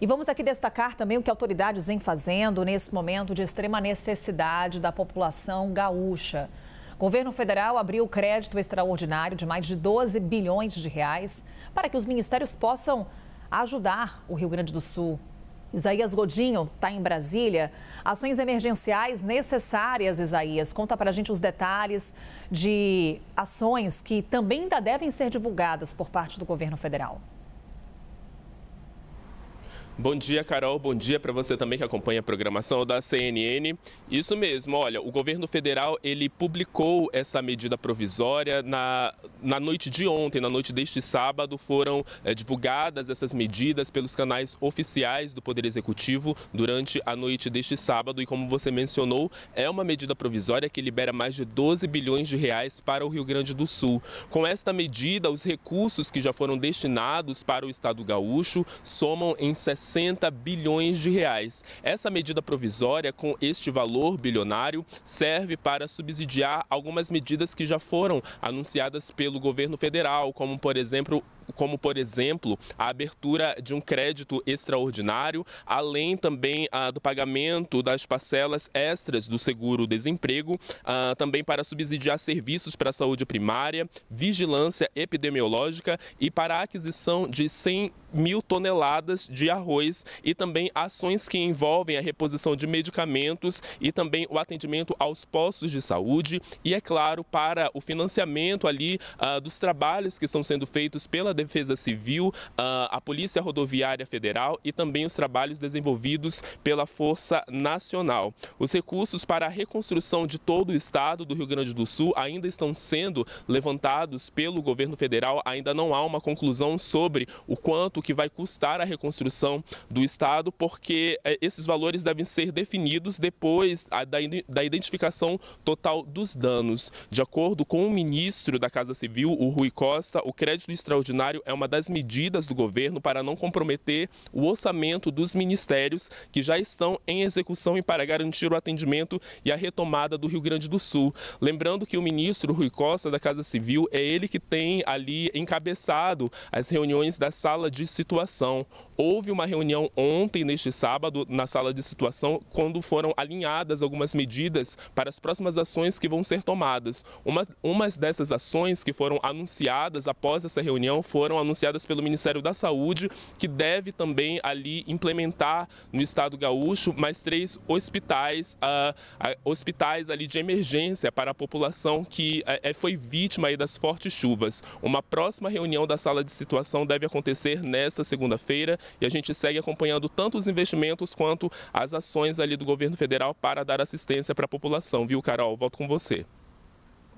E vamos aqui destacar também o que autoridades vêm fazendo nesse momento de extrema necessidade da população gaúcha. O governo federal abriu crédito extraordinário de mais de 12 bilhões de reais para que os ministérios possam ajudar o Rio Grande do Sul. Isaías Godinho está em Brasília. Ações emergenciais necessárias, Isaías. Conta para a gente os detalhes de ações que também ainda devem ser divulgadas por parte do governo federal. Bom dia, Carol. Bom dia para você também que acompanha a programação da CNN. Isso mesmo. Olha, o governo federal ele publicou essa medida provisória na, na noite de ontem, na noite deste sábado, foram é, divulgadas essas medidas pelos canais oficiais do Poder Executivo durante a noite deste sábado. E como você mencionou, é uma medida provisória que libera mais de 12 bilhões de reais para o Rio Grande do Sul. Com esta medida, os recursos que já foram destinados para o Estado gaúcho somam em 60 60 bilhões de reais. Essa medida provisória, com este valor bilionário, serve para subsidiar algumas medidas que já foram anunciadas pelo governo federal, como, por exemplo, como por exemplo a abertura de um crédito extraordinário, além também ah, do pagamento das parcelas extras do seguro-desemprego, ah, também para subsidiar serviços para a saúde primária, vigilância epidemiológica e para a aquisição de 100 mil toneladas de arroz e também ações que envolvem a reposição de medicamentos e também o atendimento aos postos de saúde e, é claro, para o financiamento ali ah, dos trabalhos que estão sendo feitos pela Defesa Civil, a Polícia Rodoviária Federal e também os trabalhos desenvolvidos pela Força Nacional. Os recursos para a reconstrução de todo o estado do Rio Grande do Sul ainda estão sendo levantados pelo governo federal, ainda não há uma conclusão sobre o quanto que vai custar a reconstrução do estado, porque é, esses valores devem ser definidos depois da identificação total dos danos. De acordo com o ministro da Casa Civil, o Rui Costa, o crédito extraordinário é uma das medidas do governo para não comprometer o orçamento dos ministérios que já estão em execução e para garantir o atendimento e a retomada do Rio Grande do Sul. Lembrando que o ministro Rui Costa da Casa Civil é ele que tem ali encabeçado as reuniões da sala de situação. Houve uma reunião ontem, neste sábado, na sala de situação, quando foram alinhadas algumas medidas para as próximas ações que vão ser tomadas. Uma, umas dessas ações que foram anunciadas após essa reunião foram anunciadas pelo Ministério da Saúde, que deve também ali implementar no estado gaúcho mais três hospitais, uh, uh, hospitais ali de emergência para a população que uh, foi vítima aí das fortes chuvas. Uma próxima reunião da sala de situação deve acontecer nesta segunda-feira e a gente segue acompanhando tanto os investimentos quanto as ações ali do governo federal para dar assistência para a população, viu, Carol? Volto com você.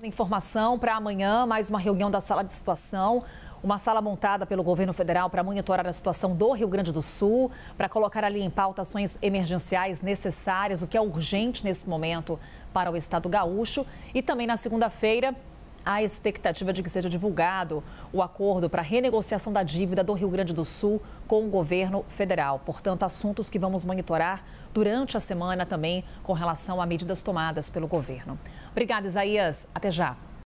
Informação para amanhã, mais uma reunião da sala de situação. Uma sala montada pelo governo federal para monitorar a situação do Rio Grande do Sul, para colocar ali em pauta ações emergenciais necessárias, o que é urgente nesse momento para o estado gaúcho. E também na segunda-feira, a expectativa de que seja divulgado o acordo para renegociação da dívida do Rio Grande do Sul com o governo federal. Portanto, assuntos que vamos monitorar durante a semana também com relação a medidas tomadas pelo governo. Obrigada, Isaías. Até já.